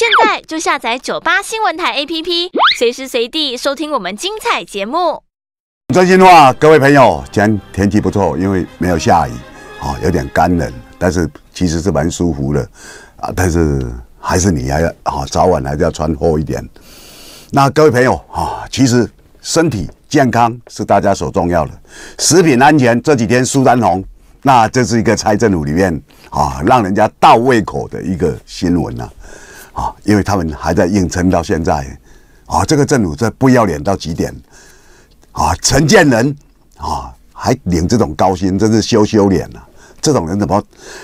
现在就下载九八新闻台 APP，随时随地收听我们精彩节目。最近的话，各位朋友，今天天气不错，因为没有下雨，啊，有点干冷，但是其实是蛮舒服的，啊，但是还是你还要啊，早晚还是要穿厚一点。那各位朋友啊，其实身体健康是大家所重要的，食品安全这几天苏丹红，那这是一个蔡政府里面啊，让人家倒胃口的一个新闻啊。啊，因为他们还在硬撑到现在，啊，这个政府这不要脸到极点，啊，陈建仁啊，还领这种高薪，真是羞羞脸啊！这种人怎么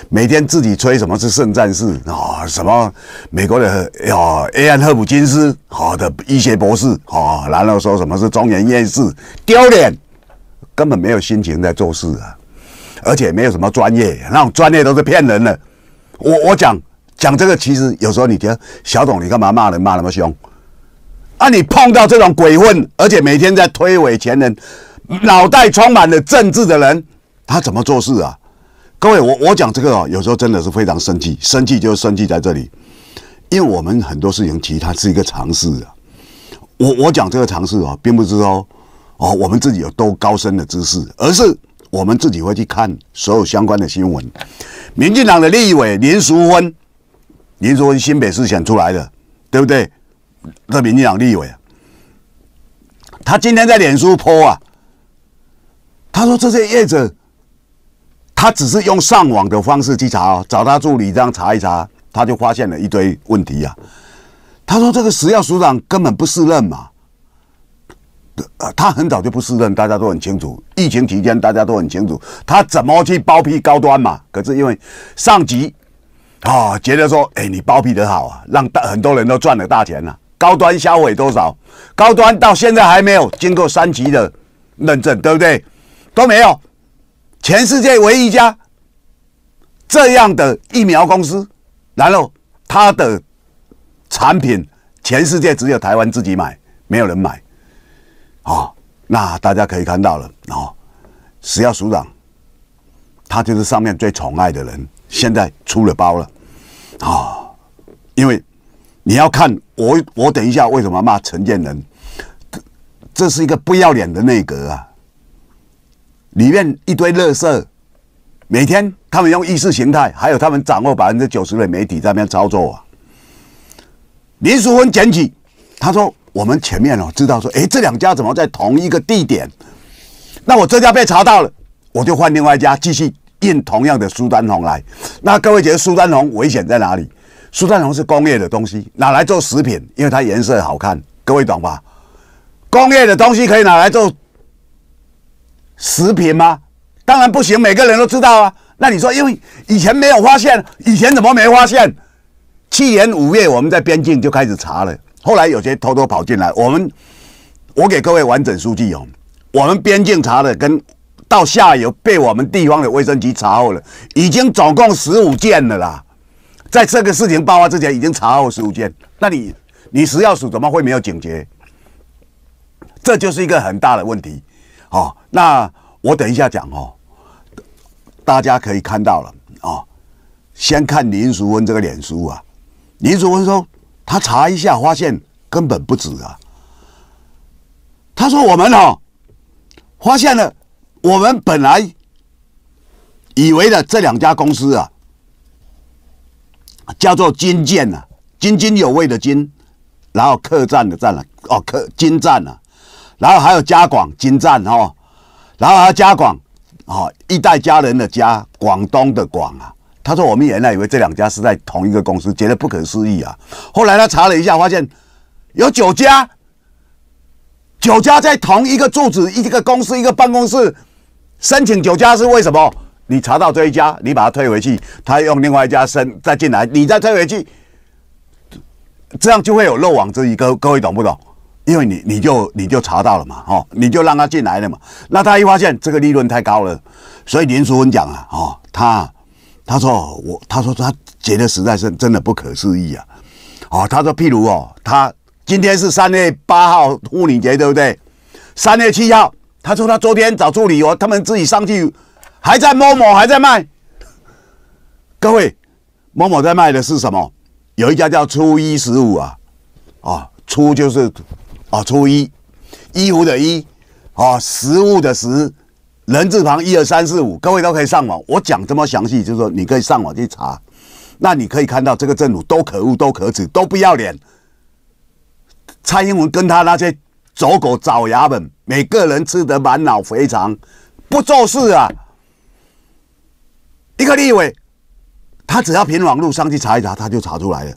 每天自己吹什么是圣战士啊？什么美国的哦，埃安赫普金斯好的医学博士啊，然后说什么是中原院士，丢脸，根本没有心情在做事啊，而且没有什么专业，那种专业都是骗人的。我我讲。讲这个其实有时候你觉得小董，你干嘛骂人骂那么凶啊？你碰到这种鬼混，而且每天在推诿前人，脑袋充满了政治的人，他怎么做事啊？各位，我我讲这个哦，有时候真的是非常生气，生气就是生气在这里，因为我们很多事情其实它是一个尝试啊。我我讲这个尝试哦，并不是说哦我们自己有多高深的知识，而是我们自己会去看所有相关的新闻。民进党的立委林淑芬。您说新北市选出来的，对不对？这民进党立委，他今天在脸书泼啊，他说这些业者，他只是用上网的方式去查，找他助理这样查一查，他就发现了一堆问题啊。他说这个食药署长根本不适任嘛，呃，他很早就不适任，大家都很清楚，疫情期间大家都很清楚，他怎么去包庇高端嘛？可是因为上级。啊，觉得说，哎，你包庇的好啊，让大很多人都赚了大钱了。高端销毁多少？高端到现在还没有经过三级的认证，对不对？都没有。全世界唯一家这样的疫苗公司，然后它的产品，全世界只有台湾自己买，没有人买。啊，那大家可以看到了哦。石耀署长，他就是上面最宠爱的人。现在出了包了啊！因为你要看我，我等一下为什么骂陈建仁？这是一个不要脸的内阁啊！里面一堆乐色，每天他们用意识形态，还有他们掌握百分之九十的媒体在那边操作啊！林淑芬捡起，他说：“我们前面哦知道说，哎，这两家怎么在同一个地点？那我这家被查到了，我就换另外一家继续。”印同样的苏丹红来，那各位觉得苏丹红危险在哪里？苏丹红是工业的东西，哪来做食品？因为它颜色好看，各位懂吧？工业的东西可以拿来做食品吗？当然不行，每个人都知道啊。那你说，因为以前没有发现，以前怎么没发现？去年五月我们在边境就开始查了，后来有些偷偷跑进来，我们我给各位完整数据哦，我们边境查的跟。到下游被我们地方的卫生局查获了，已经总共十五件了啦。在这个事情爆发之前，已经查获十五件。那你你食药署怎么会没有警觉？这就是一个很大的问题。好，那我等一下讲哦。大家可以看到了哦，先看林淑文这个脸书啊。林淑文说，他查一下发现根本不止啊。他说我们哦，发现了。我们本来以为的这两家公司啊，叫做“金建”啊，津津有味的“津”，然后客栈的“站”了，哦，客金站了，然后还有嘉广金站哦，然后还有嘉广哦，一代佳人的“家”，广东的“广”啊。他说我们原来以为这两家是在同一个公司，觉得不可思议啊。后来他查了一下，发现有九家，九家在同一个住址，一个公司，一个办公室。申请酒家是为什么？你查到这一家，你把它退回去，他用另外一家申再进来，你再退回去，这样就会有漏网之鱼。各各位懂不懂？因为你你就你就查到了嘛，哦，你就让他进来了嘛。那他一发现这个利润太高了，所以林淑芬讲啊，哦，他他说我他说他觉得实在是真的不可思议啊，哦，他说譬如哦，他今天是三月八号妇女节，对不对？三月七号。他说：“他昨天找助理，哦，他们自己上去，还在某某还在卖。各位，某某在卖的是什么？有一家叫‘初一十五’啊，啊，初就是啊，初一，一服的一，啊，食物的食，人字旁一二三四五。各位都可以上网，我讲这么详细，就是说你可以上网去查。那你可以看到这个政府都可恶，都可耻，都不要脸。蔡英文跟他那些走狗爪牙们。”每个人吃得满脑肥肠，不做事啊！一个立委，他只要凭网络上去查一查，他就查出来了。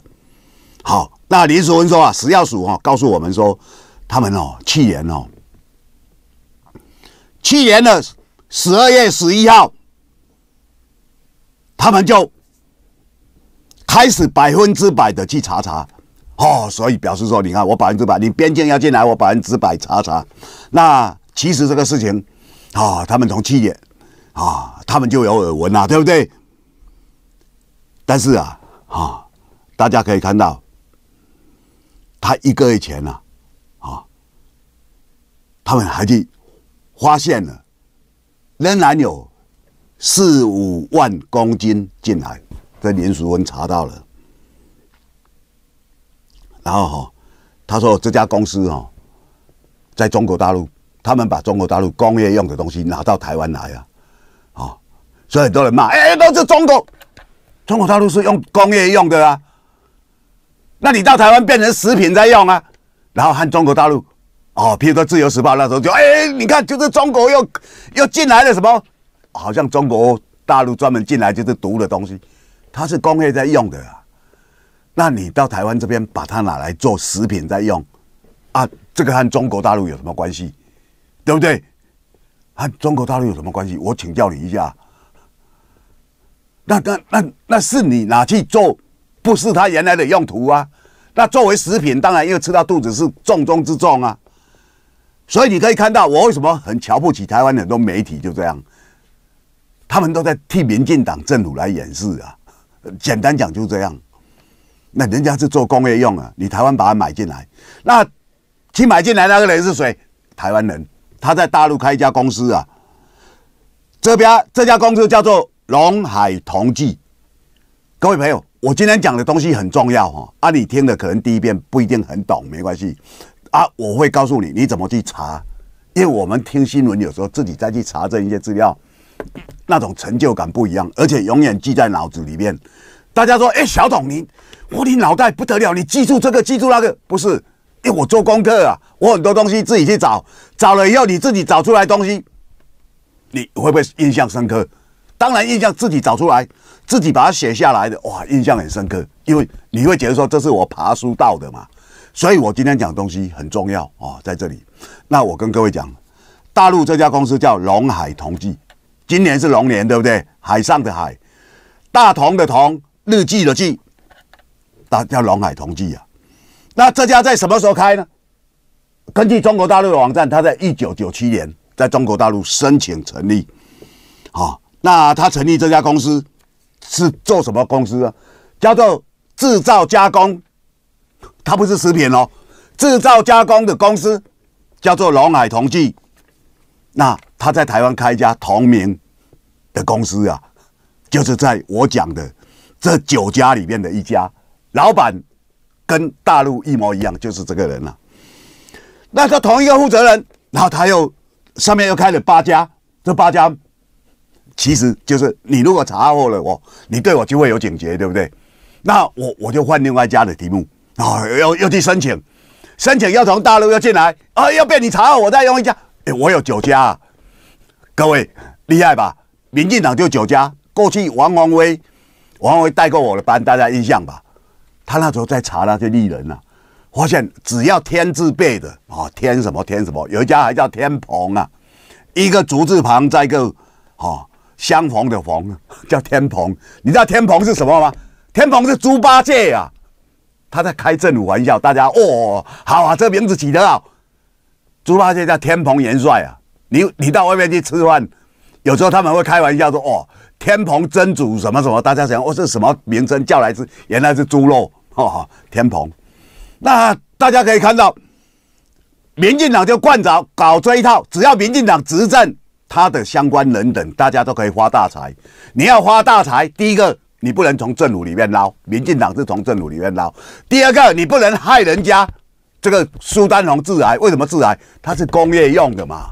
好，那林淑文说啊，食药署哈告诉我们说，他们哦去年哦，去年的十二月十一号，他们就开始百分之百的去查查。哦，所以表示说，你看我百分之百，你边境要进来，我百分之百查查。那其实这个事情，啊，他们从去年，啊，他们就有耳闻了，对不对？但是啊，啊大家可以看到，他一个月前呢，啊，他们还是发现了，仍然有四五万公斤进来，在连淑文查到了。然后哈，他说这家公司哦，在中国大陆，他们把中国大陆工业用的东西拿到台湾来啊，哦，所以很多人骂，哎，都是中国，中国大陆是用工业用的啊，那你到台湾变成食品在用啊，然后和中国大陆，哦，譬如说《自由时报》那时候就，哎，你看就是中国又又进来了什么，好像中国大陆专门进来就是毒的东西，它是工业在用的啊。那你到台湾这边把它拿来做食品在用，啊，这个和中国大陆有什么关系？对不对？和中国大陆有什么关系？我请教你一下。那那那那是你拿去做，不是它原来的用途啊。那作为食品，当然因为吃到肚子是重中之重啊。所以你可以看到，我为什么很瞧不起台湾很多媒体，就这样，他们都在替民进党政府来掩饰啊。简单讲，就这样。那人家是做工业用啊，你台湾把它买进来，那去买进来那个人是谁？台湾人，他在大陆开一家公司啊。这边这家公司叫做龙海同济。各位朋友，我今天讲的东西很重要哈，啊，你听的可能第一遍不一定很懂，没关系啊，我会告诉你你怎么去查，因为我们听新闻有时候自己再去查这一些资料，那种成就感不一样，而且永远记在脑子里面。大家说，哎，小董你。我你脑袋不得了，你记住这个，记住那个，不是，因为我做功课啊，我很多东西自己去找，找了以后你自己找出来东西，你会不会印象深刻？当然印象自己找出来，自己把它写下来的，哇，印象很深刻，因为你会觉得说这是我爬书到的嘛。所以我今天讲东西很重要哦，在这里，那我跟各位讲，大陆这家公司叫龙海同济，今年是龙年，对不对？海上的海，大同的同，日记的记。大家龙海同济啊，那这家在什么时候开呢？根据中国大陆的网站，他在一九九七年在中国大陆申请成立。好，那他成立这家公司是做什么公司呢？叫做制造加工，它不是食品哦，制造加工的公司叫做龙海同济。那他在台湾开一家同名的公司啊，就是在我讲的这九家里面的一家。老板跟大陆一模一样，就是这个人了。那个同一个负责人，然后他又上面又开了八家，这八家其实就是你如果查获了我，你对我就会有警觉，对不对？那我我就换另外一家的题目，然后又又去申请，申请要从大陆要进来，啊，要被你查我再用一家，我有九家，各位厉害吧？民进党就九家，过去王王威，王威带过我的班，大家印象吧？他那时候在查那些艺人啊，发现只要天字辈的啊，天什么天什么，有一家还叫天蓬啊，一个竹字旁再一个啊相逢的逢，叫天蓬。你知道天蓬是什么吗？天蓬是猪八戒啊，他在开政府玩笑，大家哦好啊，这名字起得好，猪八戒叫天蓬元帅啊。你你到外面去吃饭，有时候他们会开玩笑说哦，天蓬蒸煮什么什么，大家想哦，这什么名称叫来自？原来是猪肉。哦哈，天蓬，那大家可以看到，民进党就惯着搞这一套，只要民进党执政，他的相关人等，大家都可以发大财。你要发大财，第一个你不能从政府里面捞，民进党是从政府里面捞；第二个你不能害人家。这个苏丹红致癌，为什么致癌？它是工业用的嘛，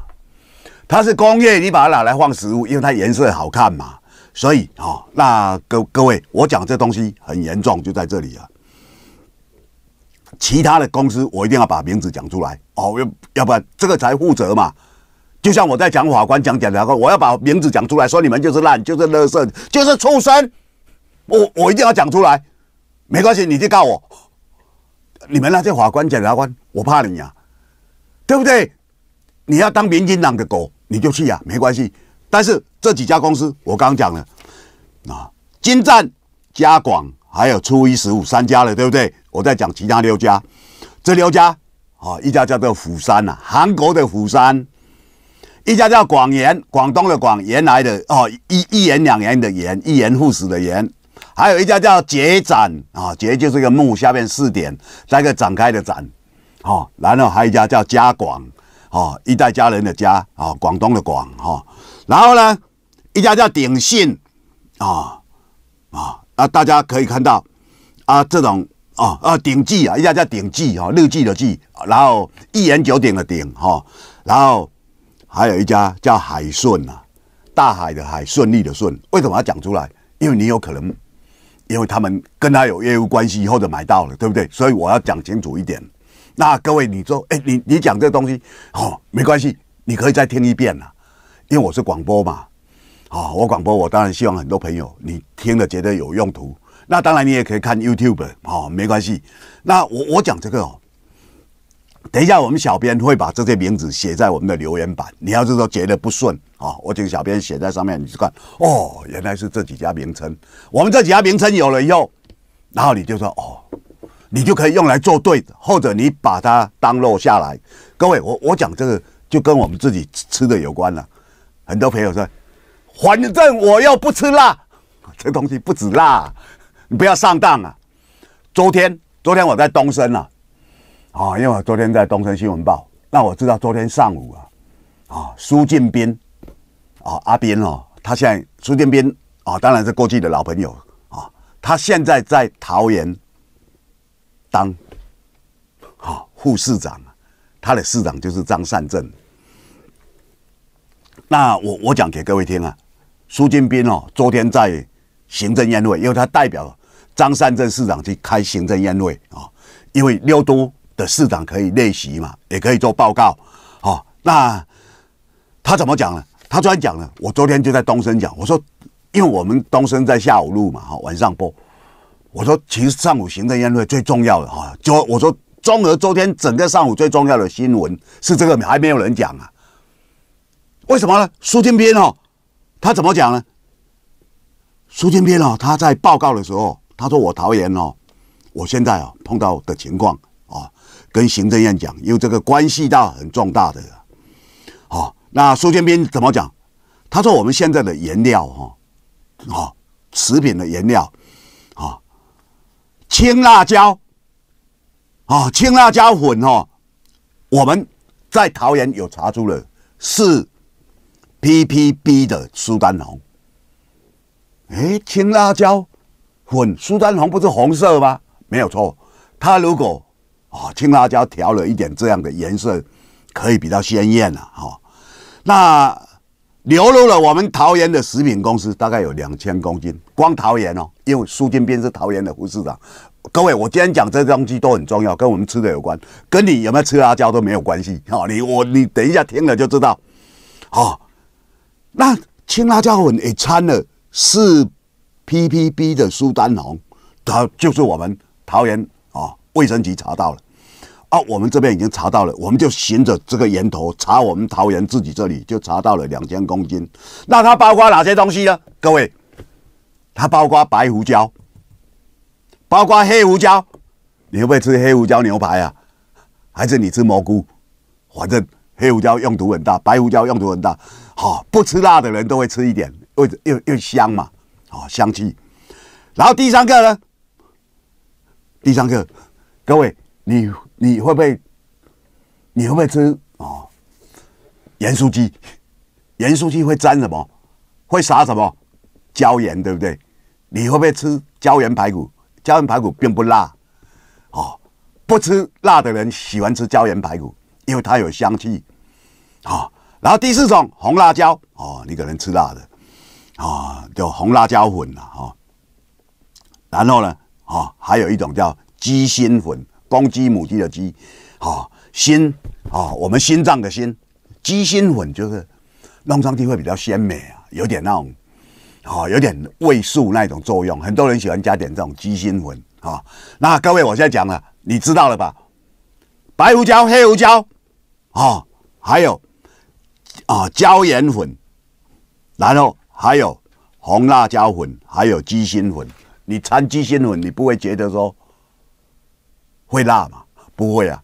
它是工业，你把它拿来放食物，因为它颜色好看嘛。所以，哈，那各各位，我讲这东西很严重，就在这里啊。其他的公司，我一定要把名字讲出来哦，要要不然这个才负责嘛。就像我在讲法官、讲检察官，我要把名字讲出来，说你们就是烂，就是垃圾，就是畜生，我我一定要讲出来。没关系，你去告我。你们那些法官、检察官，我怕你啊，对不对？你要当民进党的狗，你就去呀，没关系。但是这几家公司，我刚讲了啊，金湛、嘉广。还有初一十五三家了，对不对？我再讲其他六家，这六家啊，一家叫做釜山呐，韩国的釜山；一家叫广元，广东的广原来的哦，一一言两言的言，一言复始的言；还有一家叫节展啊，节就是一个木，下面四点，三个展开的展；哦，然后还有一家叫家广哦，一代家人的家哦，广东的广哈。然后呢，一家叫鼎信啊啊。啊，大家可以看到，啊，这种啊啊，顶记啊，一家叫顶记哈，六记的记，然后一言九鼎的鼎哈，然后还有一家叫海顺呐，大海的海，顺利的顺。为什么要讲出来？因为你有可能，因为他们跟他有业务关系或者买到了，对不对？所以我要讲清楚一点。那各位，你说，哎，你你讲这东西，哦，没关系，你可以再听一遍呐，因为我是广播嘛。啊，我广播，我当然希望很多朋友你听了觉得有用途。那当然，你也可以看 YouTube，哦，没关系。那我我讲这个哦，等一下我们小编会把这些名字写在我们的留言板。你要是说觉得不顺啊，我请小编写在上面，你去看。哦，原来是这几家名称，我们这几家名称有了以后，然后你就说哦，你就可以用来做对，或者你把它当落下来。各位，我我讲这个就跟我们自己吃的有关了。很多朋友说。反正我又不吃辣，这东西不止辣，你不要上当啊！昨天，昨天我在东升啊，啊，因为我昨天在东升新闻报，那我知道昨天上午啊，啊，苏建斌，啊，阿斌哦，他现在苏建斌啊，当然是过去的老朋友啊，他现在在桃园当啊副市长，他的市长就是张善政。那我我讲给各位听啊。苏金斌哦，昨天在行政宴会，因为他代表张三镇市长去开行政宴会啊。因为六都的市长可以列席嘛，也可以做报告。好，那他怎么讲呢？他昨天讲了，我昨天就在东升讲，我说，因为我们东升在下午录嘛，哈，晚上播。我说，其实上午行政宴会最重要的哈，就我说，中合昨天整个上午最重要的新闻是这个，还没有人讲啊。为什么呢？苏金斌哦。他怎么讲呢？苏建斌哦，他在报告的时候，他说我桃园哦，我现在啊碰到的情况啊，跟行政院讲，因为这个关系到很重大的。好，那苏建斌怎么讲？他说我们现在的原料哈，哦，食品的原料啊，青辣椒，啊，青辣椒粉哦，我们在桃园有查出了是。PPB 的苏丹红，哎，青辣椒粉苏丹红不是红色吗？没有错，它如果啊青辣椒调了一点这样的颜色，可以比较鲜艳了哈。那流入了我们桃园的食品公司大概有两千公斤，光桃园哦，因为苏金斌是桃园的副市长。各位，我今天讲这东西都很重要，跟我们吃的有关，跟你有没有吃辣椒都没有关系哈。你我你等一下听了就知道，好。那青辣椒粉也掺了四 ppb 的苏丹红，它就是我们桃园啊卫生局查到了啊，我们这边已经查到了，我们就循着这个源头查，我们桃园自己这里就查到了两千公斤。那它包括哪些东西呢？各位，它包括白胡椒，包括黑胡椒。你会不会吃黑胡椒牛排啊？还是你吃蘑菇？反正。黑胡椒用途很大，白胡椒用途很大。好，不吃辣的人都会吃一点，味又又香嘛，好香气。然后第三个呢？第三个，各位，你你会不会？你会不会吃哦？盐酥鸡，盐酥鸡会沾什么？会撒什么？椒盐，对不对？你会不会吃椒盐排骨？椒盐排骨并不辣，哦，不吃辣的人喜欢吃椒盐排骨，因为它有香气。啊，然后第四种红辣椒哦，你可能吃辣的啊，叫红辣椒粉啊哈。然后呢，啊，还有一种叫鸡心粉，公鸡母鸡的鸡，啊，心啊，我们心脏的心，鸡心粉就是弄上去会比较鲜美啊，有点那种啊，有点味素那一种作用，很多人喜欢加点这种鸡心粉啊。那各位，我现在讲了，你知道了吧？白胡椒、黑胡椒啊，还有。啊，椒盐粉，然后还有红辣椒粉，还有鸡心粉。你掺鸡心粉，你不会觉得说会辣吗？不会啊，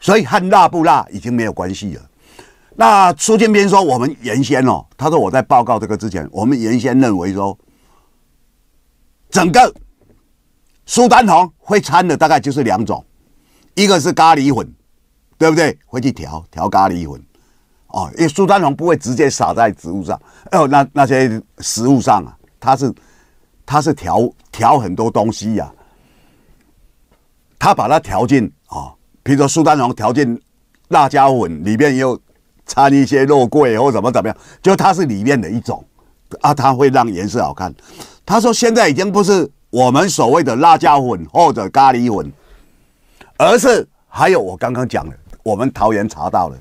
所以和辣不辣已经没有关系了。那苏建斌说，我们原先哦，他说我在报告这个之前，我们原先认为说，整个苏丹红会掺的大概就是两种，一个是咖喱粉，对不对？会去调调咖喱粉。哦，因为苏丹红不会直接撒在植物上，哦，那那些食物上啊，它是它是调调很多东西呀，他把它调进啊，比如说苏丹红调进辣椒粉里面，又掺一些肉桂或怎么怎么样，就它是里面的一种啊，它会让颜色好看。他说现在已经不是我们所谓的辣椒粉或者咖喱粉，而是还有我刚刚讲的，我们桃园查到了。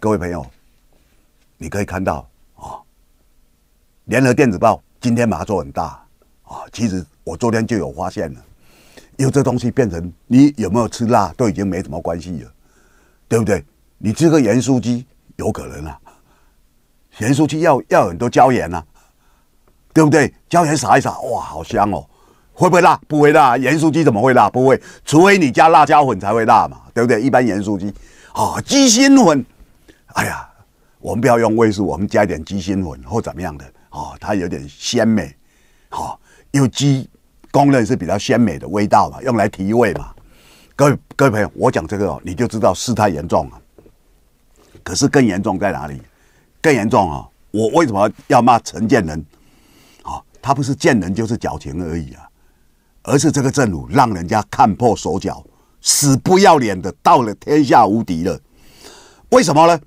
各位朋友，你可以看到啊，联合电子报今天马上做很大啊。其实我昨天就有发现了，有这东西变成你有没有吃辣都已经没什么关系了，对不对？你吃个盐酥鸡有可能啊，盐酥鸡要要很多椒盐呐，对不对？椒盐撒一撒，哇，好香哦！会不会辣？不会辣，盐酥鸡怎么会辣？不会，除非你加辣椒粉才会辣嘛，对不对？一般盐酥鸡啊，鸡心粉。哎呀，我们不要用味素，我们加一点鸡心粉或怎么样的，哦，它有点鲜美，哦，有鸡公认是比较鲜美的味道嘛，用来提味嘛。各位各位朋友，我讲这个，你就知道事态严重了。可是更严重在哪里？更严重啊！我为什么要骂陈建仁？哦，他不是见人就是矫情而已啊，而是这个政府让人家看破手脚，死不要脸的到了天下无敌了。为什么呢？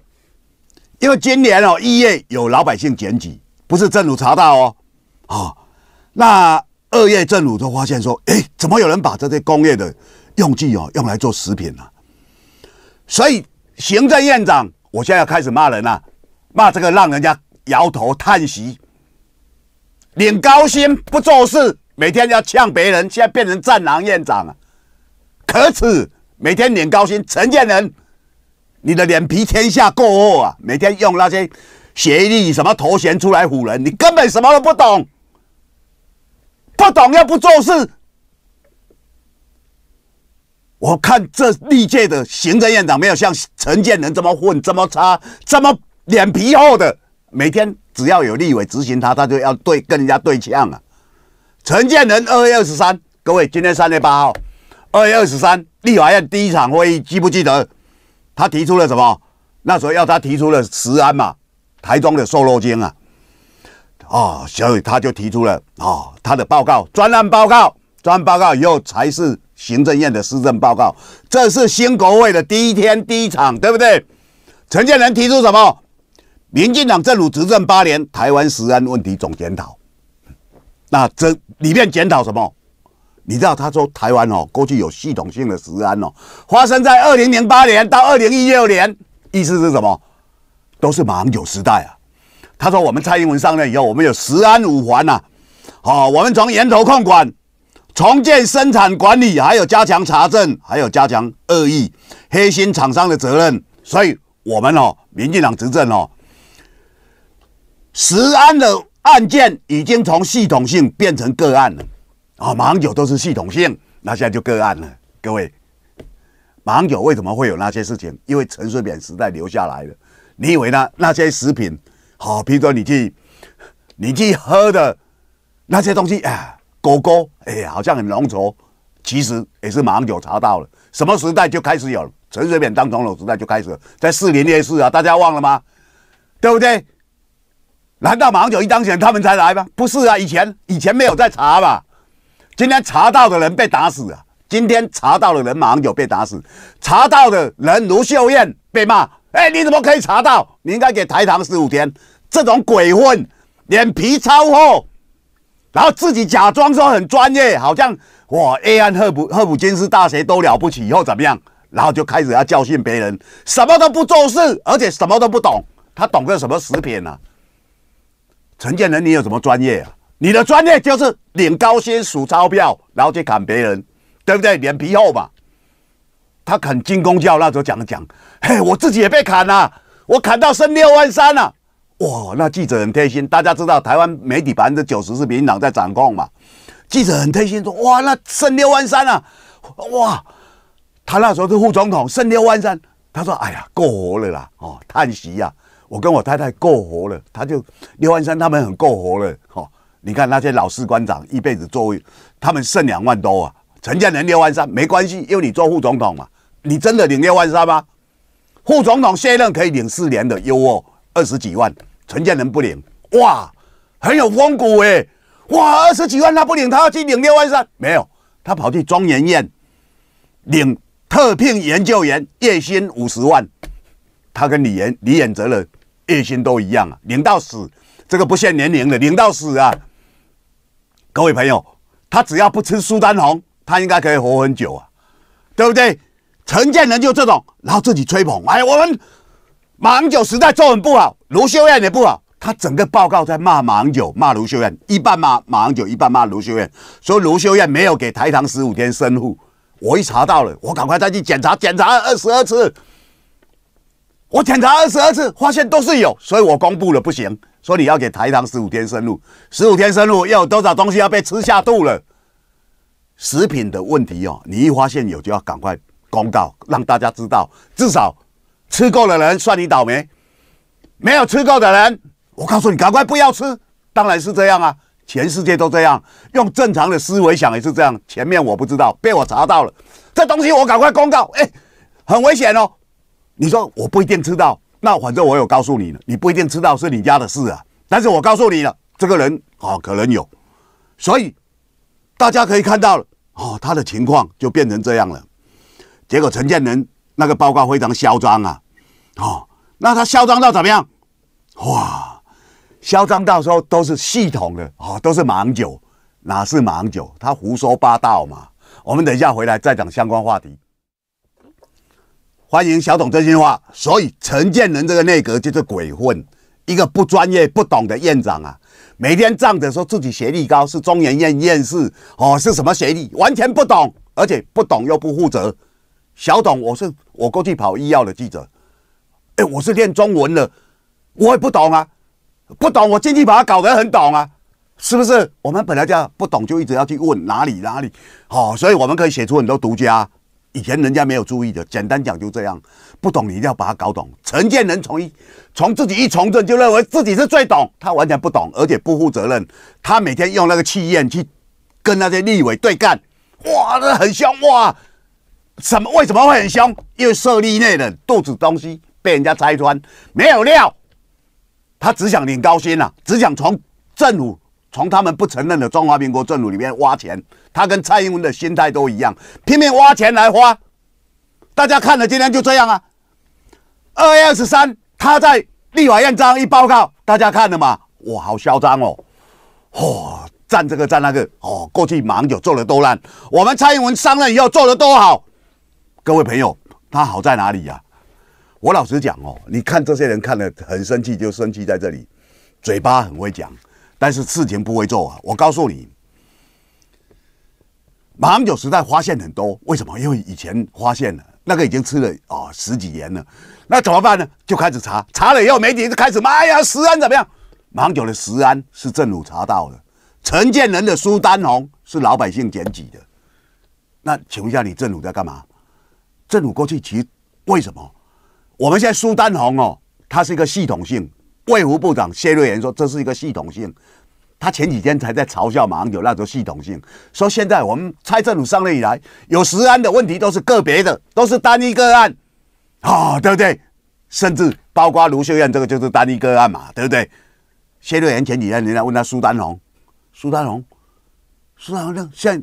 因为今年哦，一月有老百姓检举，不是政府查到哦，啊，那二月政府就发现说，哎，怎么有人把这些工业的用具哦，用来做食品呢？所以行政院长，我现在要开始骂人了，骂这个让人家摇头叹息，领高薪不做事，每天要呛别人，现在变成战狼院长了，可耻，每天领高薪成建人。你的脸皮天下够厚啊！每天用那些协议、什么头衔出来唬人，你根本什么都不懂，不懂又不做事。我看这历届的行政院长没有像陈建仁这么混、这么差、这么脸皮厚的。每天只要有立委执行他，他就要对跟人家对呛啊！陈建仁二月二十三，各位，今天三月八号，二月二十三，立法院第一场会议，记不记得？他提出了什么？那时候要他提出了食安嘛，台中的瘦肉精啊，哦，所以他就提出了哦，他的报告，专案报告，专案报告以后才是行政院的施政报告。这是新国会的第一天第一场，对不对？陈建仁提出什么？民进党政府执政八年，台湾食安问题总检讨。那这里面检讨什么？你知道他说台湾哦，过去有系统性的食安哦，发生在二零零八年到二零一六年，意思是什么？都是马英九时代啊。他说我们蔡英文上任以后，我们有食安五环呐，哦，我们从源头控管，重建生产管理，还有加强查证，还有加强恶意黑心厂商的责任。所以我们哦，民进党执政哦，食安的案件已经从系统性变成个案了。啊，芒酒都是系统性，那现在就个案了。各位，芒酒为什么会有那些事情？因为陈水扁时代留下来的。你以为呢？那些食品，好，比如说你去你去喝的那些东西，哎，狗狗，哎，好像很浓稠，其实也是芒酒查到了。什么时代就开始有？陈水扁当总统时代就开始了，在四零烈士啊，大家忘了吗？对不对？难道芒酒一当选他们才来吗？不是啊，以前以前没有在查吧？今天查到的人被打死了，今天查到的人马上有被打死。查到的人卢秀燕被骂，哎，你怎么可以查到？你应该给台糖十五天，这种鬼混，脸皮超厚，然后自己假装说很专业，好像我埃安赫普赫普金斯大学都了不起，以后怎么样？然后就开始要教训别人，什么都不做事，而且什么都不懂，他懂个什么食品啊？陈建仁，你有什么专业啊？你的专业就是领高薪数钞票，然后去砍别人，对不对？脸皮厚嘛。他砍金公教那时候讲讲，嘿，我自己也被砍了，我砍到剩六万三了。哇，那记者很贴心，大家知道台湾媒体百分之九十是民进党在掌控嘛？记者很贴心说，哇，那剩六万三了，哇，他那时候是副总统，剩六万三，他说，哎呀，够活了啦，哦，叹息呀，我跟我太太够活了，他就六万三，他们很够活了，哈。你看那些老士官长一辈子做，他们剩两万多啊，陈建仁六万三没关系，因为你做副总统嘛，你真的领六万三吗？副总统卸任可以领四年的优哦，二十几万，陈建仁不领哇，很有风骨哎，哇，二十几万他不领，他要去领六万三？没有，他跑去庄研院领特聘研究员月薪五十万，他跟李延李延哲的月薪都一样啊，领到死，这个不限年龄的，领到死啊。各位朋友，他只要不吃苏丹红，他应该可以活很久啊，对不对？成建人就这种，然后自己吹捧。哎，我们马英九实在做很不好，卢秀燕也不好。他整个报告在骂马英九，骂卢秀燕，一半骂马英九，一半骂卢秀燕，说卢秀燕没有给台糖十五天生护。我一查到了，我赶快再去检查检查二十二次，我检查二十二次，发现都是有，所以我公布了，不行。说你要给台糖十五天生路，十五天生路又有多少东西要被吃下肚了？食品的问题哦，你一发现有就要赶快公告，让大家知道。至少吃够的人算你倒霉，没有吃够的人，我告诉你赶快不要吃。当然是这样啊，全世界都这样。用正常的思维想也是这样。前面我不知道，被我查到了，这东西我赶快公告，哎，很危险哦。你说我不一定吃到。那反正我有告诉你了，你不一定知道是你家的事啊。但是我告诉你了，这个人啊，可能有。所以大家可以看到，哦，他的情况就变成这样了。结果陈建仁那个报告非常嚣张啊，哦，那他嚣张到怎么样？哇，嚣张到说都是系统的啊，都是盲酒，哪是盲酒？他胡说八道嘛。我们等一下回来再讲相关话题。欢迎小董真心话，所以陈建仁这个内阁就是鬼混，一个不专业、不懂的院长啊，每天仗着说自己学历高，是中研院院士哦，是什么学历完全不懂，而且不懂又不负责。小董，我是我过去跑医药的记者，哎，我是练中文的，我也不懂啊，不懂我进去把它搞得很懂啊，是不是？我们本来就不懂，就一直要去问哪里哪里，好，所以我们可以写出很多独家。以前人家没有注意的，简单讲就这样，不懂你一定要把它搞懂。成见人从一从自己一从政就认为自己是最懂，他完全不懂，而且不负责任。他每天用那个气焰去跟那些立委对干，哇，那很凶哇！什么？为什么会很凶？因为设立内人肚子东西被人家拆穿，没有料。他只想领高薪啊，只想从政府。从他们不承认的中华民国政府里面挖钱，他跟蔡英文的心态都一样，拼命挖钱来花。大家看了今天就这样啊。二十三他在立法院这样一报告，大家看了吗？哇，好嚣张哦！嚯，站这个站那个，哦，过去忙就做的都烂，我们蔡英文上任以后做的多好。各位朋友，他好在哪里呀？我老实讲哦，你看这些人看了很生气，就生气在这里，嘴巴很会讲。但是事情不会做啊！我告诉你，盲酒时代发现很多，为什么？因为以前发现了那个已经吃了啊十几年了，那怎么办呢？就开始查，查了以后媒体就开始，骂呀，食安怎么样？盲酒的食安是政府查到的，陈建仁的苏丹红是老百姓捡起的。那请问一下，你政府在干嘛？政府过去其实为什么？我们现在苏丹红哦，它是一个系统性。卫福部长谢瑞仁说：“这是一个系统性，他前几天才在嘲笑马英九，那是系统性。说现在我们蔡政府上任以来，有十案的问题都是个别的，都是单一个案，啊，对不对？甚至包括卢秀燕这个就是单一个案嘛，对不对？谢瑞仁前几天人家问他苏丹红，苏丹红，苏丹红，现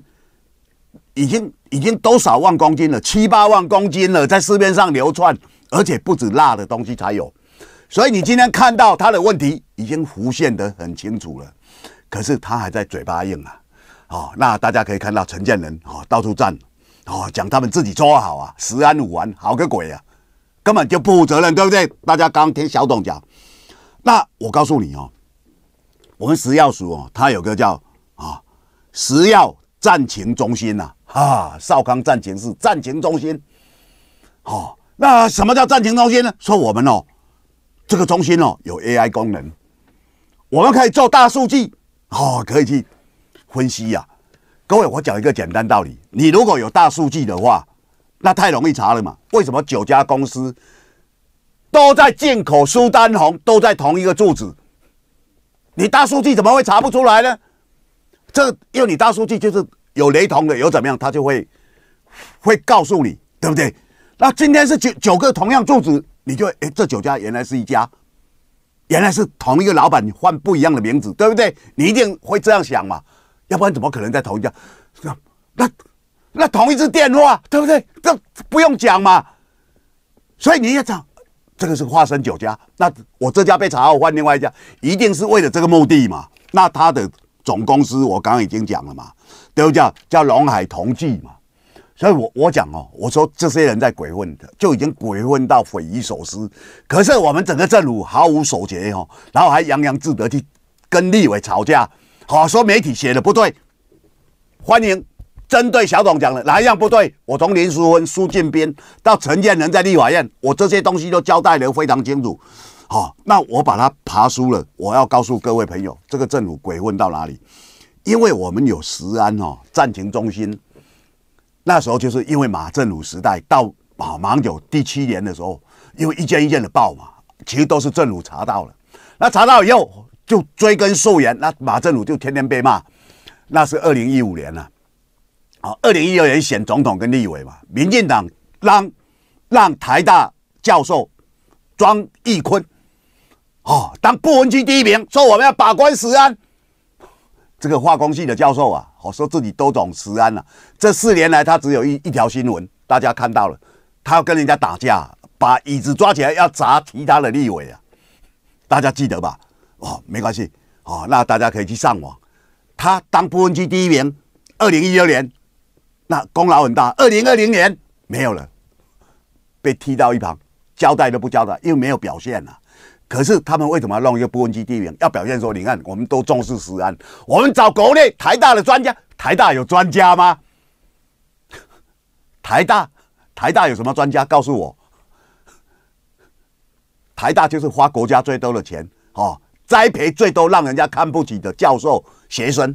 已经已经多少万公斤了？七八万公斤了，在市面上流窜，而且不止辣的东西才有。”所以你今天看到他的问题已经浮现得很清楚了，可是他还在嘴巴硬啊！哦，那大家可以看到陈建仁哦到处站哦讲他们自己做好啊，十安五安，好个鬼啊，根本就不负责任，对不对？大家刚听小董讲，那我告诉你哦，我们食药署哦，它有个叫啊食药战情中心呐，哈，少康战情是战情中心，哦，那什么叫战情中心呢？说我们哦。这个中心哦有 AI 功能，我们可以做大数据哦，可以去分析呀。各位，我讲一个简单道理：你如果有大数据的话，那太容易查了嘛。为什么九家公司都在进口苏丹红，都在同一个柱子？你大数据怎么会查不出来呢？这因为你大数据就是有雷同的，有怎么样，它就会会告诉你，对不对？那今天是九九个同样柱子，你就哎，这酒家原来是一家，原来是同一个老板，换不一样的名字，对不对？你一定会这样想嘛，要不然怎么可能在同一家？那那同一只电话，对不对？这不用讲嘛。所以你也讲，这个是化身酒家。那我这家被查，我换另外一家，一定是为了这个目的嘛？那他的总公司，我刚刚已经讲了嘛，都叫叫龙海同济嘛。所以，我我讲哦，我说这些人在鬼混，的，就已经鬼混到匪夷所思。可是我们整个政府毫无守节哦，然后还洋洋自得去跟立委吵架，好说媒体写的不对，欢迎针对小董讲的哪一样不对，我从林淑芬、苏建斌到陈建仁在立法院，我这些东西都交代的非常清楚。好，那我把它爬书了，我要告诉各位朋友，这个政府鬼混到哪里？因为我们有石安哦，战情中心。那时候就是因为马振鲁时代到马芒九第七年的时候，因为一件一件的爆嘛，其实都是振鲁查到了，那查到以后就追根溯源，那马振鲁就天天被骂。那是二零一五年了，啊，二零一六年选总统跟立委嘛，民进党让让台大教授庄义坤，哦，当不分区第一名，说我们要把关死安，这个化工系的教授啊。哦，说自己都懂慈安了，这四年来他只有一一条新闻，大家看到了，他要跟人家打架，把椅子抓起来要砸其他的立委啊，大家记得吧？哦，没关系，哦，那大家可以去上网，他当不分区第一名，二零一六年，那功劳很大，二零二零年没有了，被踢到一旁，交代都不交代，因为没有表现了。可是他们为什么弄一个无分机地名？要表现说，你看，我们都重视治安，我们找国内台大的专家。台大有专家吗？台大，台大有什么专家？告诉我，台大就是花国家最多的钱哦，栽培最多让人家看不起的教授、学生。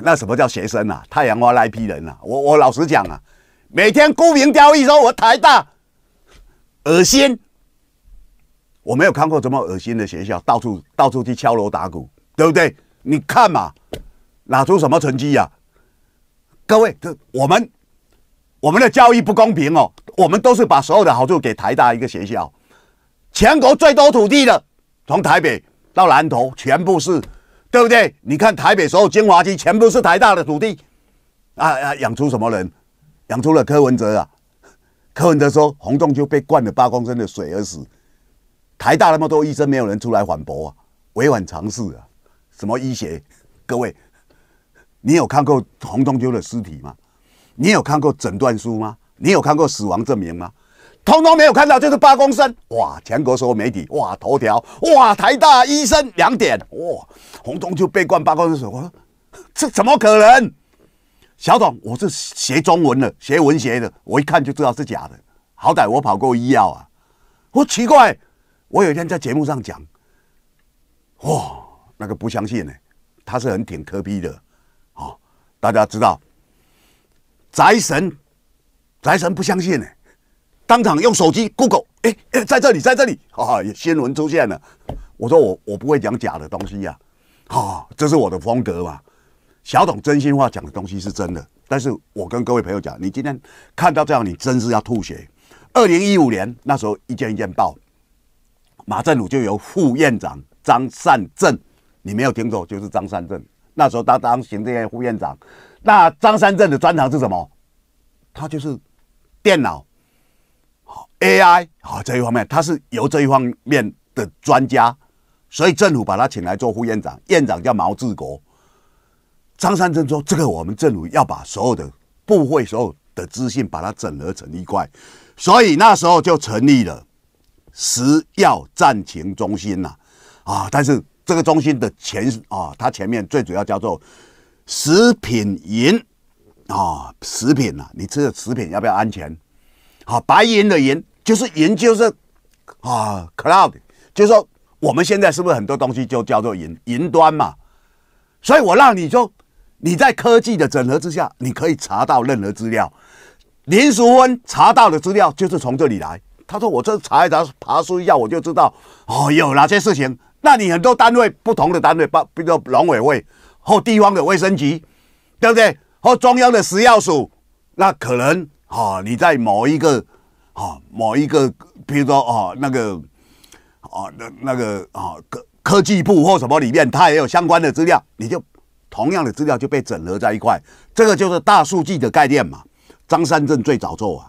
那什么叫学生啊？太阳花那批人啊！我我老实讲啊，每天沽名钓誉说我台大，恶心。我没有看过这么恶心的学校，到处到处去敲锣打鼓，对不对？你看嘛，拿出什么成绩呀？各位，这我们我们的教育不公平哦，我们都是把所有的好处给台大一个学校，全国最多土地的，从台北到南投全部是，对不对？你看台北所有精华区全部是台大的土地，啊啊，养出什么人？养出了柯文哲啊！柯文哲说，洪仲就被灌了八公升的水而死。台大那么多医生，没有人出来反驳啊，违反常识啊！什么医学？各位，你有看过洪钟秋的尸体吗？你有看过诊断书吗？你有看过死亡证明吗？通通没有看到，就是八公升哇！全国所有媒体哇，头条哇！台大医生两点哇，洪钟秋被灌八公升水，我说这怎么可能？小董，我是学中文的，学文学的，我一看就知道是假的。好歹我跑过医药啊，我奇怪。我有一天在节目上讲，哇，那个不相信呢，他是很挺科比的，哦，大家知道，宅神，宅神不相信呢，当场用手机 Google，哎哎，在这里，在这里，啊，新闻出现了，我说我我不会讲假的东西呀，啊，这是我的风格嘛，小董真心话讲的东西是真的，但是我跟各位朋友讲，你今天看到这样，你真是要吐血。二零一五年那时候，一件一件爆。马政府就由副院长张善政，你没有听错，就是张善政。那时候他当行政院副院长，那张善政的专长是什么？他就是电脑，好 AI 好这一方面，他是由这一方面的专家，所以政府把他请来做副院长。院长叫毛志国。张善正说：“这个我们政府要把所有的部会所有的资讯把它整合成一块，所以那时候就成立了。”食药暂停中心呐，啊，但是这个中心的前啊，它前面最主要叫做食品银啊，食品呐，你吃的食品要不要安全？好，白银的银就是银，就是啊，cloud，就是说我们现在是不是很多东西就叫做云云端嘛？所以我让你说，你在科技的整合之下，你可以查到任何资料。林淑芬查到的资料就是从这里来。他说：“我这查一查，爬书一下，我就知道哦有哪些事情。那你很多单位，不同的单位，比比如说农委会，或地方的卫生局，对不对？或中央的食药署，那可能哦你在某一个哦某一个，比如说哦那个哦那那个哦科科技部或什么里面，它也有相关的资料，你就同样的资料就被整合在一块。这个就是大数据的概念嘛。张三镇最早做啊。”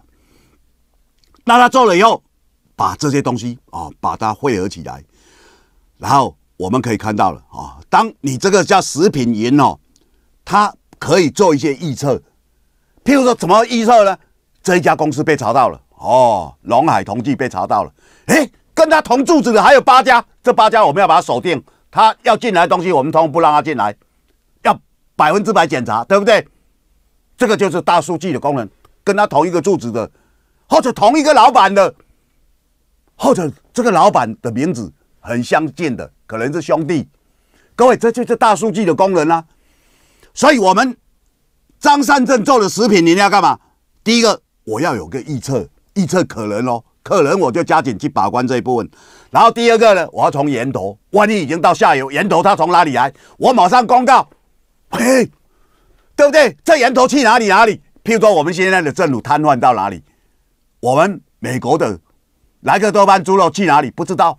那他做了以后，把这些东西啊，把它汇合起来，然后我们可以看到了啊。当你这个叫食品银哦，它可以做一些预测，譬如说怎么预测呢？这一家公司被查到了哦，龙海同济被查到了，哎，跟他同住址的还有八家，这八家我们要把它锁定，他要进来的东西，我们通不让他进来，要百分之百检查，对不对？这个就是大数据的功能，跟他同一个住址的。或者同一个老板的，或者这个老板的名字很相近的，可能是兄弟。各位，这就是大数据的功能啊！所以，我们张善正做的食品，你要干嘛？第一个，我要有个预测，预测可能哦，可能我就加紧去把关这一部分。然后第二个呢，我要从源头，万一已经到下游，源头它从哪里来，我马上公告，嘿，对不对？这源头去哪里？哪里？譬如说，我们现在的政府瘫痪到哪里？我们美国的莱克多巴猪肉去哪里？不知道？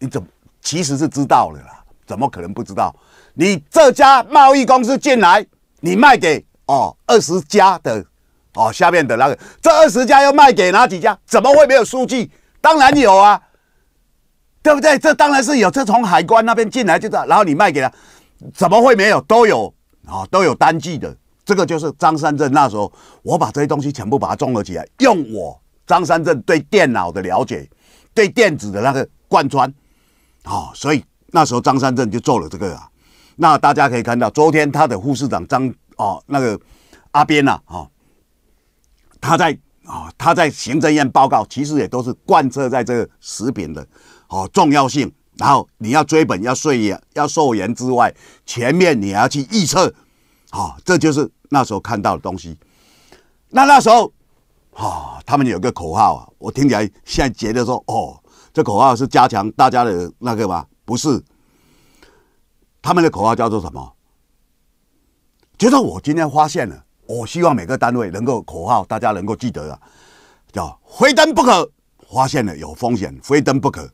你怎其实是知道了啦？怎么可能不知道？你这家贸易公司进来，你卖给哦二十家的哦下面的那个，这二十家又卖给哪几家？怎么会没有数据？当然有啊，对不对？这当然是有，这从海关那边进来就道，然后你卖给他，怎么会没有？都有啊，都有单据的。这个就是张三镇那时候，我把这些东西全部把它综合起来，用我张三镇对电脑的了解，对电子的那个贯穿，哦，所以那时候张三镇就做了这个啊。那大家可以看到，昨天他的副市长张哦那个阿边呐啊，他在啊他在行政院报告，其实也都是贯彻在这个食品的哦重要性，然后你要追本要溯源要溯源之外，前面你还要去预测，好，这就是。那时候看到的东西，那那时候啊，他们有个口号啊，我听起来现在觉得说，哦，这口号是加强大家的那个吗？不是，他们的口号叫做什么？就是我今天发现了，我希望每个单位能够口号大家能够记得啊，叫“非登不可”。发现了有风险，非登不可，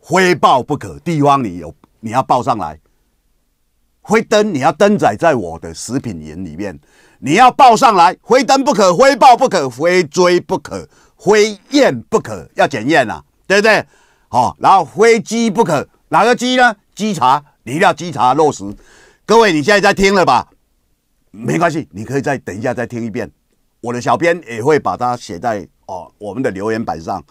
非报不可。地方你有，你要报上来。灰灯，你要登载在我的食品营里面，你要报上来。灰灯不可，灰报不可，灰追不可，灰验不可，要检验啊，对不对？好，然后灰鸡不可，哪个鸡呢？稽查，你一定要稽查落实。各位，你现在在听了吧？没关系，你可以再等一下再听一遍。我的小编也会把它写在哦我们的留言板上。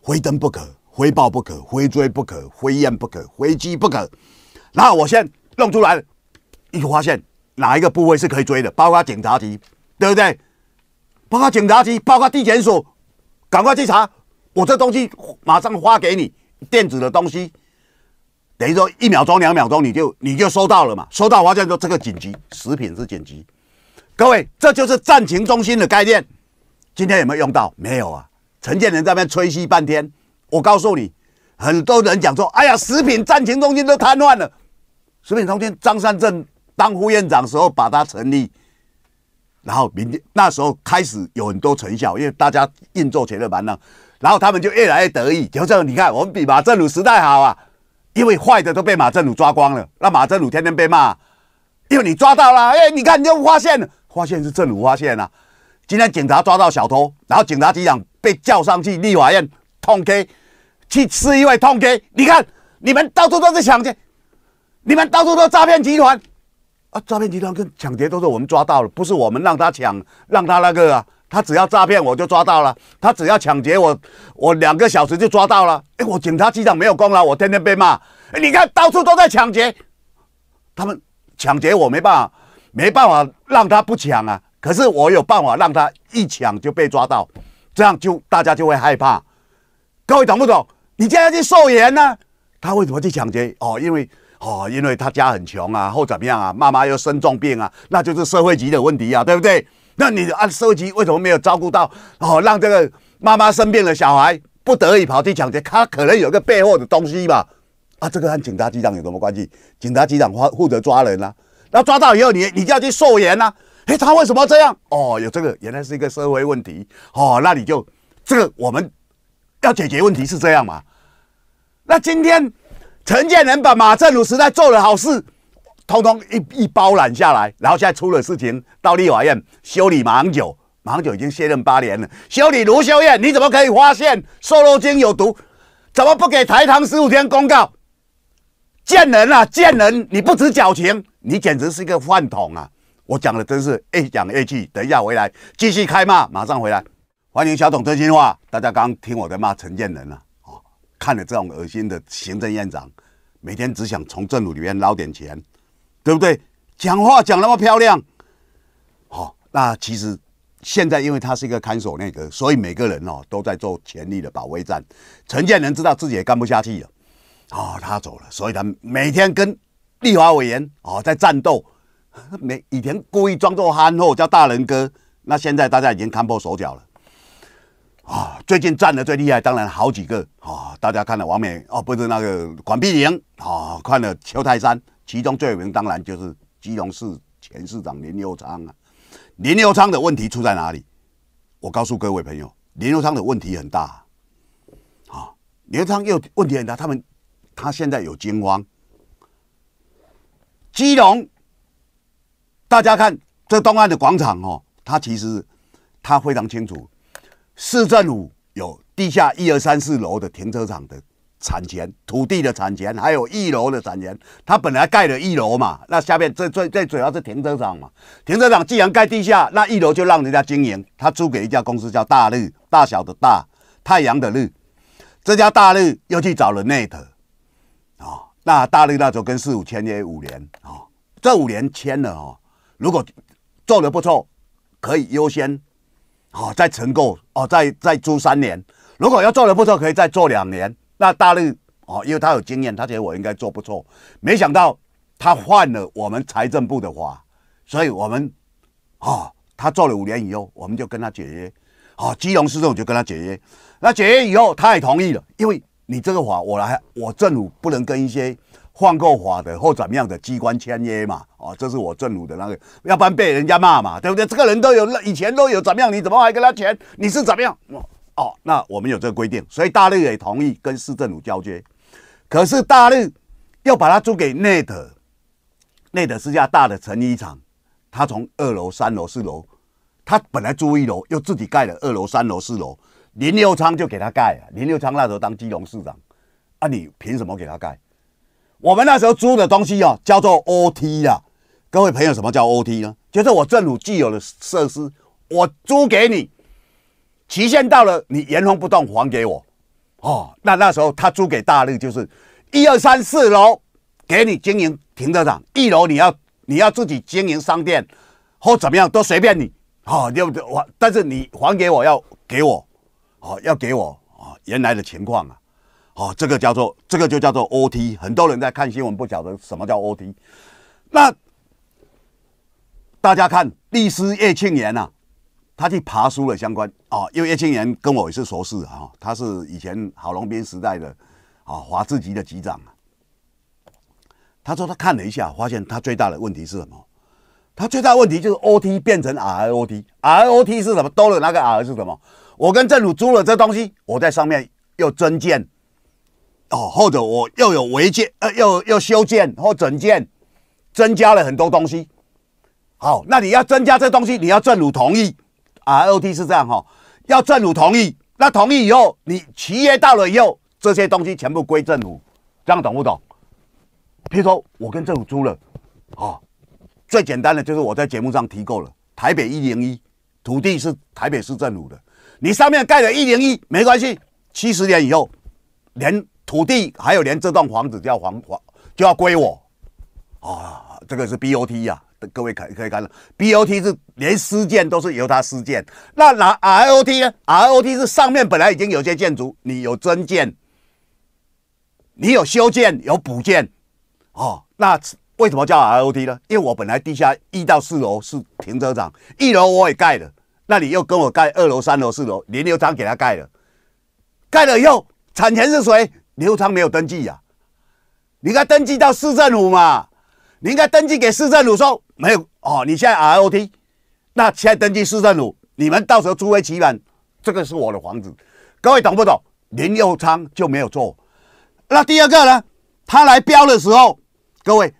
灰灯不可，灰报不可，灰追不可，灰验不可，灰鸡不可。那我先。弄出来了，一发现哪一个部位是可以追的，包括警察局，对不对？包括警察局，包括地检署，赶快去查。我这东西马上发给你，电子的东西，等于说一秒钟、两秒钟你就你就收到了嘛。收到，发现说这个紧急食品是紧急。各位，这就是战情中心的概念。今天有没有用到？没有啊。陈建仁在那边吹嘘半天，我告诉你，很多人讲说，哎呀，食品战情中心都瘫痪了。食品中心张三镇当副院长时候把它成立，然后明天那时候开始有很多成效，因为大家运作来热蛮了，然后他们就越来越得意。就这样，你看我们比马正鲁时代好啊，因为坏的都被马正鲁抓光了，那马正鲁天天被骂，因为你抓到了，哎，你看你又发现了，发现是政鲁发现啊。今天警察抓到小偷，然后警察局长被叫上去立法院痛 K，去吃一位痛 K。你看你们到处都是抢劫，你们到处都诈骗集团，啊，诈骗集团跟抢劫都是我们抓到了，不是我们让他抢，让他那个啊，他只要诈骗我就抓到了，他只要抢劫我，我两个小时就抓到了。哎，我警察局长没有功劳，我天天被骂。哎，你看到处都在抢劫，他们抢劫我没办法，没办法让他不抢啊。可是我有办法让他一抢就被抓到，这样就大家就会害怕。各位懂不懂？你现在去受严呢？他为什么去抢劫？哦，因为。哦，因为他家很穷啊，或怎么样啊，妈妈又生重病啊，那就是社会级的问题啊，对不对？那你按社级为什么没有照顾到哦？让这个妈妈生病的小孩不得已跑去抢劫，他可能有个背后的东西吧？啊，这个和警察局长有什么关系？警察局长他负责抓人啦，那抓到以后，你你就要去溯源啦。哎，他为什么这样？哦，有这个，原来是一个社会问题。哦，那你就这个我们要解决问题是这样嘛？那今天。陈建仁把马正鲁实在做了好事，通通一一包揽下来，然后现在出了事情，到立法院修理马英九，马英九已经卸任八年了，修理卢修燕，你怎么可以发现瘦肉精有毒？怎么不给台糖十五天公告？贱人啊，贱人！你不知矫情，你简直是一个饭桶啊！我讲的真是 A 讲 A 气。等一下回来继续开骂，马上回来，欢迎小董真心话，大家刚刚听我在骂陈建仁了。看了这种恶心的行政院长，每天只想从政府里面捞点钱，对不对？讲话讲那么漂亮，好，那其实现在因为他是一个看守内阁，所以每个人哦都在做权力的保卫战。陈建仁知道自己也干不下去了，哦，他走了，所以他每天跟立法委员哦在战斗。每以前故意装作憨厚叫大人哥，那现在大家已经看破手脚了。啊，最近站的最厉害，当然好几个啊！大家看了王冕哦，不是那个管碧玲啊，看了邱泰山，其中最有名当然就是基隆市前市长林佑昌啊。林佑昌的问题出在哪里？我告诉各位朋友，林佑昌的问题很大。啊，林佑昌又问题很大，他们他现在有惊慌，基隆，大家看这东岸的广场哦，他其实他非常清楚。市政府有地下一二三四楼的停车场的产权、土地的产权，还有一楼的产权。他本来盖了一楼嘛，那下面最最最主要是停车场嘛。停车场既然盖地下，那一楼就让人家经营，他租给一家公司叫大日大小的“大太阳”的日。这家大日又去找了内特，啊，那大日那时候跟四五签约五年啊，这五年签了哦，如果做的不错，可以优先。哦，再承购哦，再再租三年，如果要做的不错，可以再做两年。那大陆哦，因为他有经验，他觉得我应该做不错。没想到他换了我们财政部的话，所以我们哦，他做了五年以后，我们就跟他解约。哦，隆市政府就跟他解约。那解约以后，他也同意了，因为你这个法，我来，我政府不能跟一些。换过法的或怎么样的机关签约嘛？哦，这是我政府的那个，要不然被人家骂嘛，对不对？这个人都有，以前都有怎么样？你怎么还跟他签？你是怎么样？哦，那我们有这个规定，所以大陆也同意跟市政府交接。可是大陆又把它租给内德，内德是家大的成衣厂，他从二楼、三楼、四楼，他本来租一楼，又自己盖了二楼、三楼、四楼。林六昌就给他盖了，林六昌那时候当基隆市长，啊，你凭什么给他盖？我们那时候租的东西啊，叫做 OT 啊，各位朋友，什么叫 OT 呢？就是我政府既有的设施，我租给你，期限到了，你原封不动还给我。哦，那那时候他租给大力就是一二三四楼给你经营停车场，一楼你要你要自己经营商店或怎么样都随便你。好，就我，但是你还给我要给我，好要给我啊原来的情况啊。哦，这个叫做这个就叫做 OT，很多人在看新闻不晓得什么叫 OT。那大家看，律师叶庆炎呐，他去爬书了相关哦，因为叶庆炎跟我也是熟识啊，他是以前郝龙斌时代的啊华智局的局长啊。他说他看了一下，发现他最大的问题是什么？他最大的问题就是 OT 变成 ROT，ROT 是什么？多了那个 R 是什么？我跟政府租了这东西，我在上面又增建。哦，或者我又有违建，呃，又又修建或整建，增加了很多东西。好，那你要增加这东西，你要政府同意。啊，L T 是这样哈，要政府同意。那同意以后，你企业到了以后，这些东西全部归政府，这样懂不懂？比如说，我跟政府租了，啊，最简单的就是我在节目上提过了，台北一零一土地是台北市政府的，你上面盖了一零一，没关系，七十年以后连。土地还有连这栋房子叫房房就要归我啊！这个是 B O T 呀，各位可可以看了，B O T 是连私建都是由他私建。那哪 I O T 呢？I O T 是上面本来已经有些建筑，你有增建，你有修建有补建哦。那为什么叫 I O T 呢？因为我本来地下一到四楼是停车场，一楼我也盖了，那你又跟我盖二楼三楼四楼，连六张给他盖了，盖了以后产权是谁？刘昌没有登记呀，你应该登记到市政府嘛，你应该登记给市政府说没有哦，你现在 R O T，那现在登记市政府，你们到时候诸位期满，这个是我的房子，各位懂不懂？林佑昌就没有做。那第二个呢？他来标的时候，各位，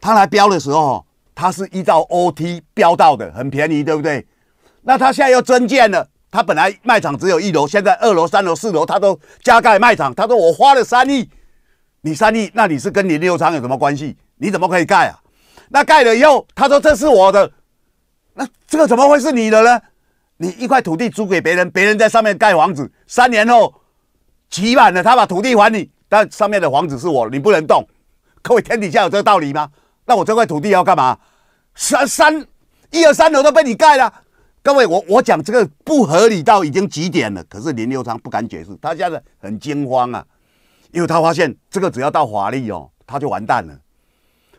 他来标的时候，他是依照 O T 标到的，很便宜，对不对？那他现在又增建了。他本来卖场只有一楼，现在二楼、三楼、四楼他都加盖卖场。他说我花了三亿，你三亿，那你是跟你六仓有什么关系？你怎么可以盖啊？那盖了以后，他说这是我的，那这个怎么会是你的呢？你一块土地租给别人，别人在上面盖房子，三年后期满了，他把土地还你，但上面的房子是我，你不能动。各位，天底下有这个道理吗？那我这块土地要干嘛？三三一二三楼都被你盖了。各位，我我讲这个不合理到已经极点了，可是林佑昌不敢解释，他现在很惊慌啊，因为他发现这个只要到法律哦，他就完蛋了。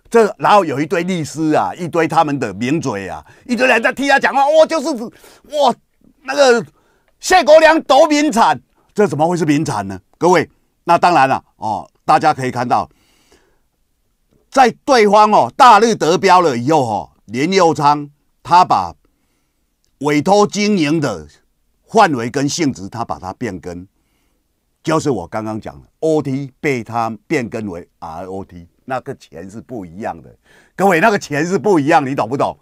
这然后有一堆律师啊，一堆他们的名嘴啊，一堆人在替他讲话。我就是我那个谢国良夺名产，这怎么会是名产呢？各位，那当然了哦，大家可以看到，在对方哦大日得标了以后哈，林佑昌他把。委托经营的范围跟性质，他把它变更，就是我刚刚讲的 o t 被他变更为 ROT，那个钱是不一样的。各位，那个钱是不一样，你懂不懂？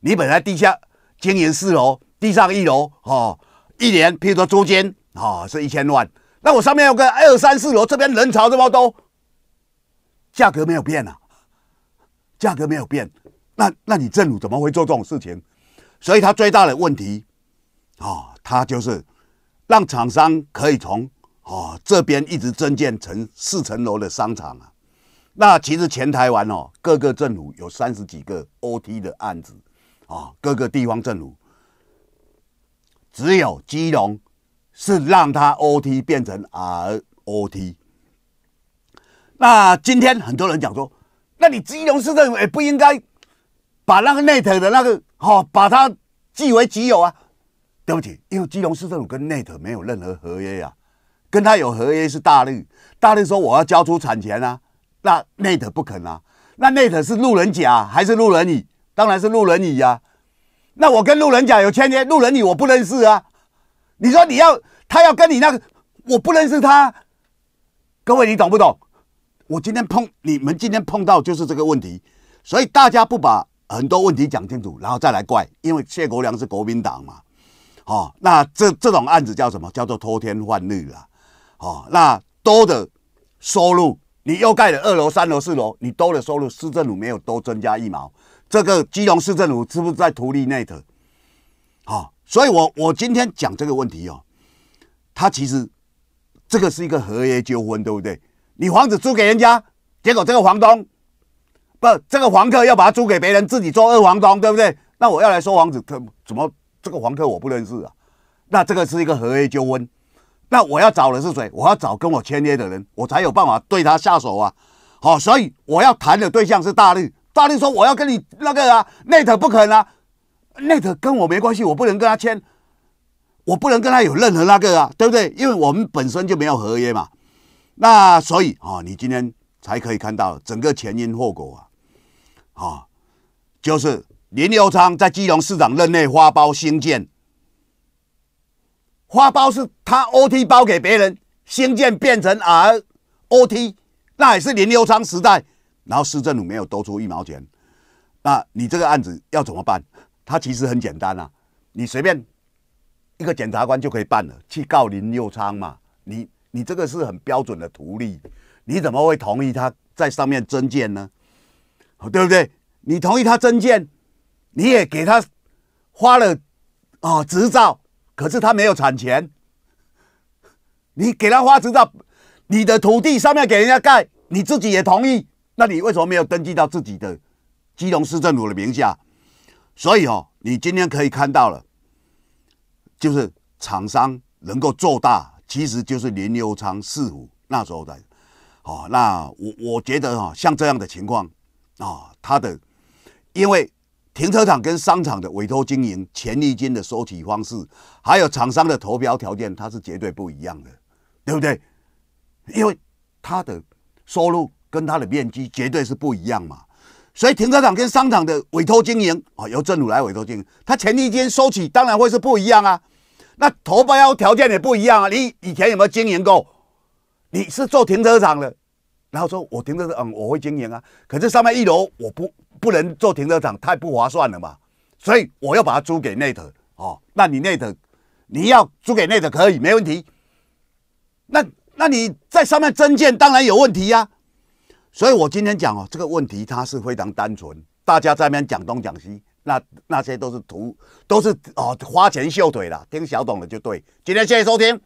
你本来地下经营四楼，地上一楼，哦，一年，譬如说租金哦，是一千万。那我上面有个二三四楼，这边人潮这么多，价格没有变啊，价格没有变。那那你政府怎么会做这种事情？所以它最大的问题，啊，它就是让厂商可以从啊这边一直增建成四层楼的商场啊。那其实前台湾哦，各个政府有三十几个 OT 的案子啊，各个地方政府只有基隆是让它 OT 变成 ROT。那今天很多人讲说，那你基隆市政府也不应该？把那个内特的那个，哈，把他据为己有啊！对不起，因为基隆市政府跟内特没有任何合约呀，跟他有合约是大绿，大绿说我要交出产权啊，那内特不肯啊，那内特是路人甲还是路人乙？当然是路人乙呀。那我跟路人甲有牵连，路人乙我不认识啊。你说你要他要跟你那个，我不认识他。各位，你懂不懂？我今天碰你们今天碰到就是这个问题，所以大家不把。很多问题讲清楚，然后再来怪，因为谢国良是国民党嘛，哦，那这这种案子叫什么？叫做偷天换日啊，哦，那多的收入，你又盖了二楼、三楼、四楼，你多的收入，市政府没有多增加一毛，这个基隆市政府是不是在图利内德？哦，所以我我今天讲这个问题哦，它其实这个是一个合约纠纷，对不对？你房子租给人家，结果这个房东。不，这个房客要把它租给别人，自己做二房东，对不对？那我要来说房子，他怎么这个房客我不认识啊？那这个是一个合约纠纷。那我要找的是谁？我要找跟我签约的人，我才有办法对他下手啊！好，所以我要谈的对象是大力。大力说我要跟你那个啊，Net 不可能啊，Net 跟我没关系，我不能跟他签，我不能跟他有任何那个啊，对不对？因为我们本身就没有合约嘛。那所以啊，你今天才可以看到整个前因后果啊。啊，就是林佑昌在基隆市长任内花包兴建，花包是他 OT 包给别人，兴建变成 R OT，那也是林佑昌时代，然后市政府没有多出一毛钱，那你这个案子要怎么办？他其实很简单啊，你随便一个检察官就可以办了，去告林佑昌嘛。你你这个是很标准的图例，你怎么会同意他在上面增建呢？对不对？你同意他增建，你也给他花了啊执照，可是他没有产权。你给他发执照，你的土地上面给人家盖，你自己也同意，那你为什么没有登记到自己的基隆市政府的名下？所以哦，你今天可以看到了，就是厂商能够做大，其实就是林友昌、四虎那时候的。好，那我我觉得哈，像这样的情况。啊，他的因为停车场跟商场的委托经营前利金的收取方式，还有厂商的投标条件，它是绝对不一样的，对不对？因为它的收入跟它的面积绝对是不一样嘛，所以停车场跟商场的委托经营啊，由政府来委托经营，它前利金收取当然会是不一样啊，那投标条件也不一样啊。你以前有没有经营过？你是做停车场的？然后说，我停车，嗯，我会经营啊。可是上面一楼我不不能做停车场，太不划算了嘛。所以我要把它租给内德哦。那你内德，你要租给内德可以，没问题。那那你在上面增建，当然有问题呀。所以我今天讲哦，这个问题它是非常单纯，大家在那边讲东讲西，那那些都是图，都是哦花钱秀腿了，听小董的就对。今天谢谢收听。